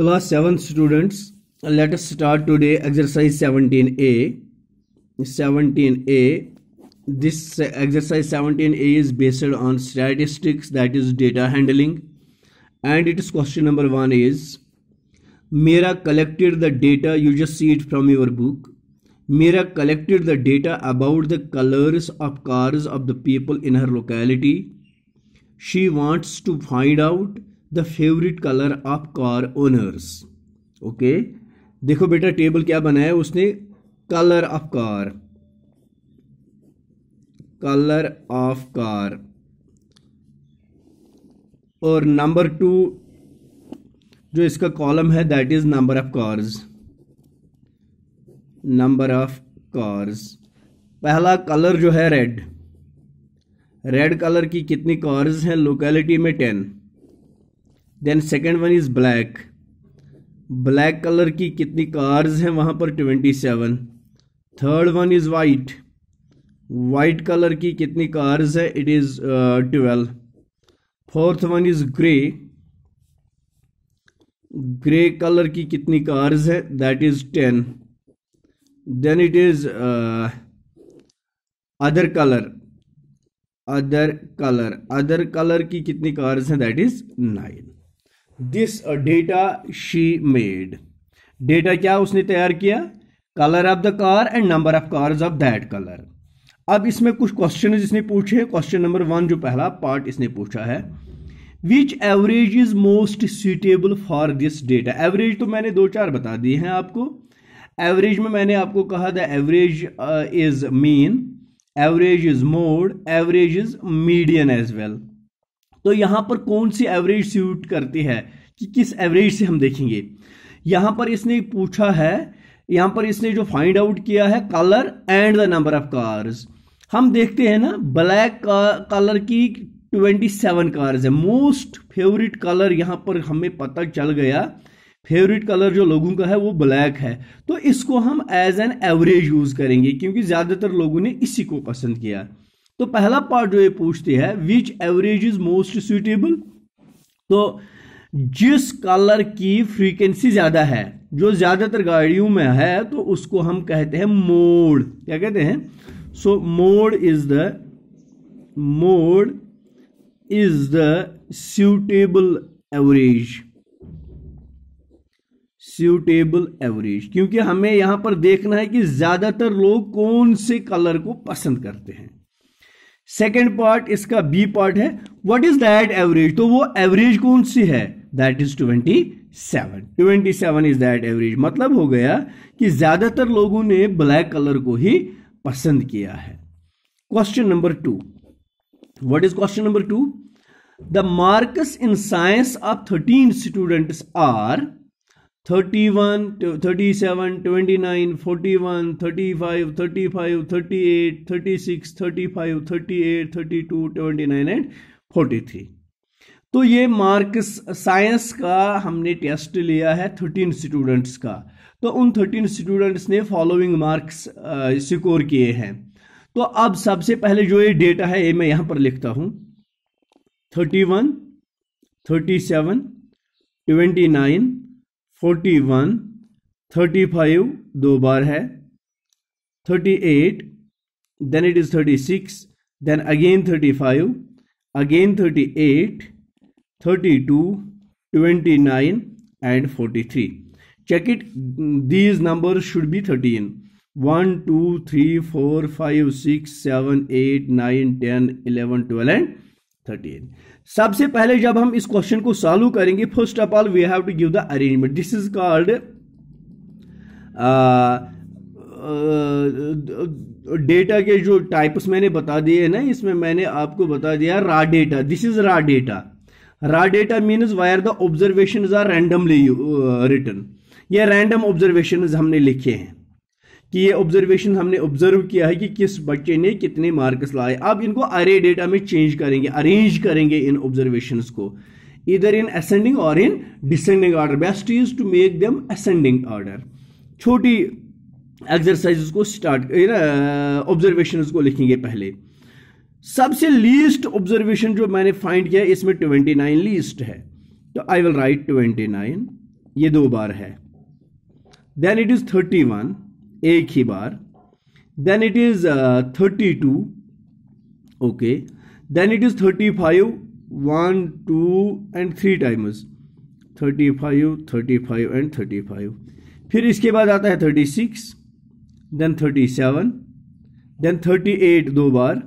Class 7 students, let us start today exercise 17a. 17a. This exercise 17a is based on statistics that is data handling and its question number 1 is Mira collected the data you just see it from your book. Mira collected the data about the colors of cars of the people in her locality. She wants to find out the favourite colour of car owners okay देखो बेटा table क्या बनाया उसने colour of car colour of car और number two जो इसका column है that is number of cars number of cars पहला कलर जो है रेड रेड कलर की कितनी कार्स हैं लोकेलिटी में ten then second one is black black colour की कितनी कार्स हैं वहाँ पर twenty seven third one is white white colour की कितनी कार्स है it is twelve fourth one is grey grey colour की कितनी कार्स है that is ten then it is other colour other colour other colour की कितनी cars हैं that is nine this data she made data क्या उसने तैयार किया colour of the car and number of cars of that colour अब इसमें कुछ क्वेश्चन इसने पूछे क्वेश्चन नंबर वन जो पहला पार्ट इसने पूछा है which average is most suitable for this data average तो मैंने दो चार बता दिए हैं आपको एवरेज में मैंने आपको कहा था average is mean average is mode average is median as well तो यहाँ पर कौन सी एवरेज सूट करती है कि किस एवरेज से हम देखेंगे यहाँ पर इसने पूछा है यहाँ पर इसने जो फाइंड आउट किया है colour and the number of cars हम देखते हैं ना ब्लैक कलर की ट्वेंटी सेवन कार्स है मोस्ट फेवरेट कलर यहाँ पर हमें पता चल गया फेवरेट कलर जो लोगों का है वो ब्लैक है तो इसको हम एज एन एवरेज यूज करेंगे क्योंकि ज्यादातर लोगों ने इसी को पसंद किया तो पहला पार्ट जो ये पूछते हैं which average is most suitable तो जिस कलर की फ्रीक्वेंसी ज्यादा है जो ज्यादातर गाड़ियों में है तो उसको हम कहते हैं मोड क्या कहते हैं so mode is the mode is the suitable average suitable average क्योंकि हमें यहां पर देखना है कि ज्यादातर लोग कौन से कलर को पसंद करते हैं सेकेंड पार्ट इसका बी पार्ट है वट इज दैट एवरेज तो वो एवरेज कौन सी है that is twenty seven twenty seven is that average मतलब हो गया कि ज्यादातर लोगों ने ब्लैक कलर को ही पसंद किया है question number two what is question number two the marks in science of thirteen students are thirty one thirty seven twenty nine forty one thirty five thirty five thirty eight thirty six thirty five thirty eight thirty two twenty nine and forty three तो ये marks science का हमने test लिया है thirteen students का तो उन thirteen students ने फॉलोइंग मार्क्स स्कोर किए हैं तो अब सबसे पहले जो ये डेटा है ये मैं यहाँ पर लिखता हूँ thirty one thirty seven twenty nine forty one thirty five दो बार है thirty eight then it is thirty six then again thirty five again thirty eight thirty two twenty nine and forty three check it these number should be thirteen one two three four five six seven eight nine ten eleven twelve and thirteen सबसे पहले जब हम इस question को solve करेंगे first of all we have to give the arrangement this is called data के जो types मैंने बता दिए ना इसमें मैंने आपको बता दिया raw data this is raw data raw data means where the observation are randomly written ये रैंडम ऑब्जर्वेशन हमने लिखे हैं कि ये ऑब्जर्वेशन हमने ऑब्जर्व किया है कि किस बच्चे ने कितने मार्क्स लाए अब इनको अरे डेटा में चेंज करेंगे अरेंज करेंगे इन ऑब्जर्वेशन को इधर इन असेंडिंग और in descending order best is to make them ascending order छोटी एक्सरसाइज को स्टार्ट ऑब्जर्वेशन को लिखेंगे पहले सबसे लीस्ट ऑब्जर्वेशन जो मैंने फाइंड किया इसमें ट्वेंटी नाइन लीस्ट है तो I will write twenty nine ये दो बार है then it is thirty one एक ही बार then it is thirty two okay then it is thirty five one two and three times thirty five thirty five and thirty five फिर इसके बाद आता है thirty six then thirty seven then thirty eight दो बार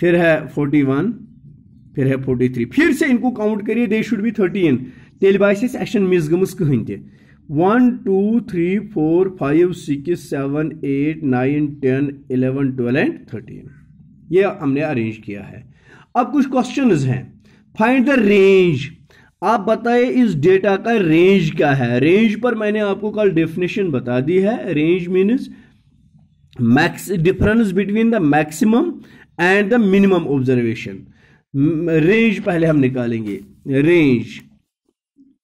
फिर है forty one फिर है फोर्टी थ्री फिर से इनको काउंट करिए दे शुड बी इन तेल बास एक्शन मिस कहीं कहें one two three four five six seven eight nine ten eleven twelve and thirteen ये हमने अरेंज किया है अब कुछ क्वेश्चन हैं फाइंड द रेंज आप बताए इस डेटा का रेंज क्या है रेंज पर मैंने आपको कल डेफिनेशन बता दी है range means max difference between the maximum and the minimum observation range पहले हम निकालेंगे रेंज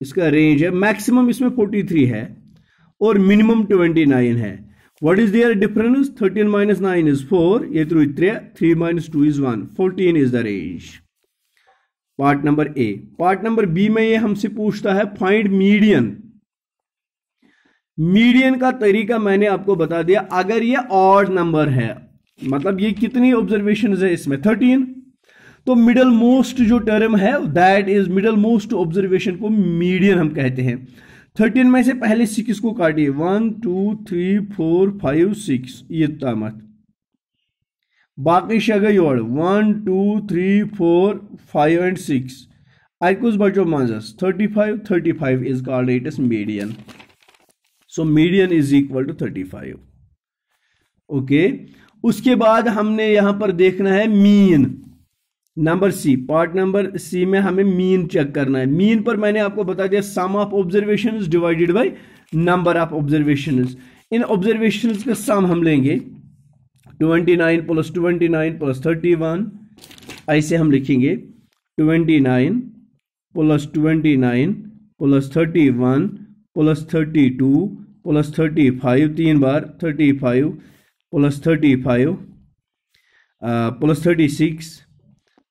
इसका रेंज है मैक्सिमम इसमें 43 है और मिनिमम 29 है what is their difference 13 minus nine is four ये थ्रू त्रे three minus two is one fourteen is the range part number A part number B में ये हमसे पूछता है फाइंड मीडियन मीडियन का तरीका मैंने आपको बता दिया अगर ये ऑड नंबर है मतलब ये कितनी ऑब्जर्वेशन है इसमें थर्टीन तो मिडल मोस्ट जो टर्म है that is middle most observation को मीडियन हम कहते हैं थर्टीन में से पहले सिक्स को काटिए one two three four five six ये तामत बाकी शे और one two three four five and six I कुछ बचो मजस thirty five thirty five is called it is median so median is equal to thirty five okay उसके बाद हमने यहां पर देखना है mean number C part number C में हमें मीन चेक करना है मीन पर मैंने आपको बता दिया sum of observation divided by number of observation इन ऑब्जर्वेशन का सम हम लेंगे twenty nine plus twenty nine plus thirty one ऐसे हम लिखेंगे twenty nine plus twenty nine plus thirty one plus thirty two plus thirty five तीन बार thirty five plus thirty five plus thirty six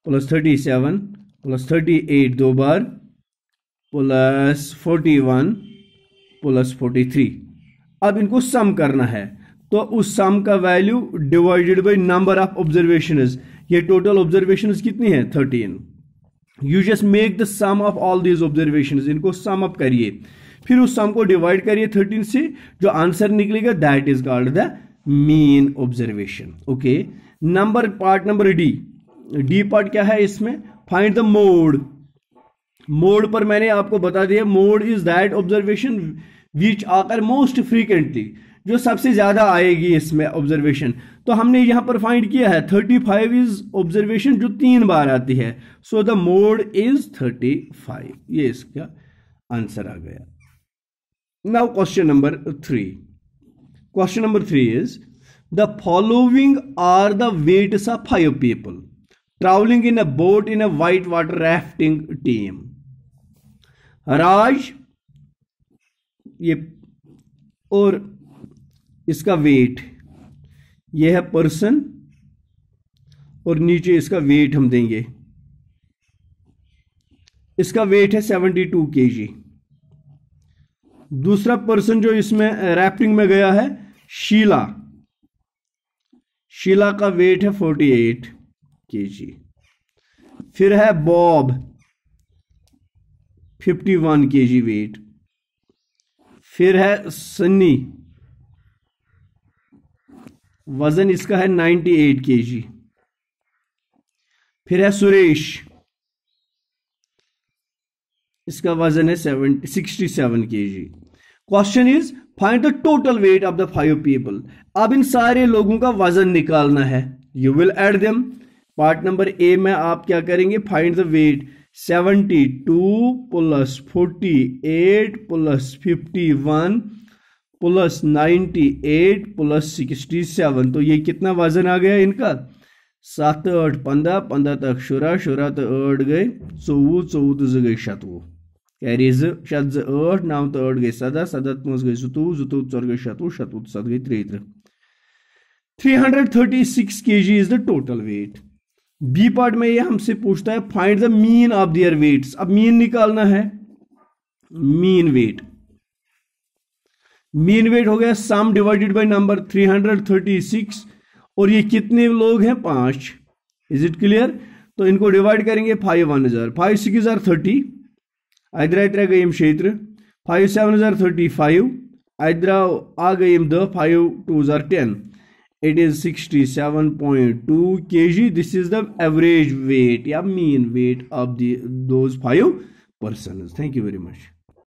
plus thirty seven plus thirty eight दो बार plus forty one plus forty three अब इनको सम करना है तो उस सम का value divided by number of observation ये टोटल ऑब्जर्वेशन कितनी है thirteen you just make the sum of all these observation इनको सम अप करिए फिर उस सम को डिवाइड करिए थर्टीन से जो आंसर निकलेगा that is called the mean observation okay number part number D D part क्या है इसमें फाइंड द मोड मोड पर मैंने आपको बता दिया mode is that observation which occur most frequently जो सबसे ज़्यादा आएगी इसमें ऑब्जर्वेशन तो हमने यहां पर फाइंड किया है थर्टी फाइव इज ऑब्जर्वेशन जो तीन बार आती है so the mode is thirty five ये इसका आंसर आ गया now question number three question number three is the following are the weights of five people in a boat in a white water rafting team राज ये और इसका wait ये है पर्सन और नीचे इसका वेट हम देंगे इसका वेट है सेवेंटी टू के जी दूसरा पर्सन जो इसमें रैफ्टिंग में गया है शीला शीला का वेट है फोर्टी एट केजी फिर है बॉब 51 केजी वेट फिर है सन्नी वजन इसका है 98 केजी फिर है सुरेश इसका वजन है seven sixty seven K G question is find the total weight of the five people अब इन सारे लोगों का वजन निकालना है you will add them part number A में आप क्या करेंगे find the weight seventy two plus forty eight plus fifty one plus ninety eight plus sixty seven तो ये कितना वजन आ गया इनका सात आठ पंद्रह पंद्रह तक शुरा शुरा तो आठ गए चौवह चौव तो जो गई शतवह कैरी जो शत आठ नौ तो आठ गई सदह सदह मज गई जतवह जुतु चौर गई शतव शतवह सत गई त्रेतह three hundred thirty six K G is the total weight B part में ये हमसे पूछता है find the mean of their weights अब मीन निकालना है मीन वेट मीन वेट हो गया सम डिवाइडेड बाय नंबर 336 और ये कितने लोग हैं पांच इज इट क्लियर तो इनको डिवाइड करेंगे फाइव वन हजार फाइव सिक्स हजार थर्टी आयद्रा इतरा गई क्षेत्र फाइव सेवन हजार थर्टी फाइव आयद्रा आ गई दह फाइव टू हजार ten it is 67.2 kg this is the average weight yeah mean weight of the those five persons thank you very much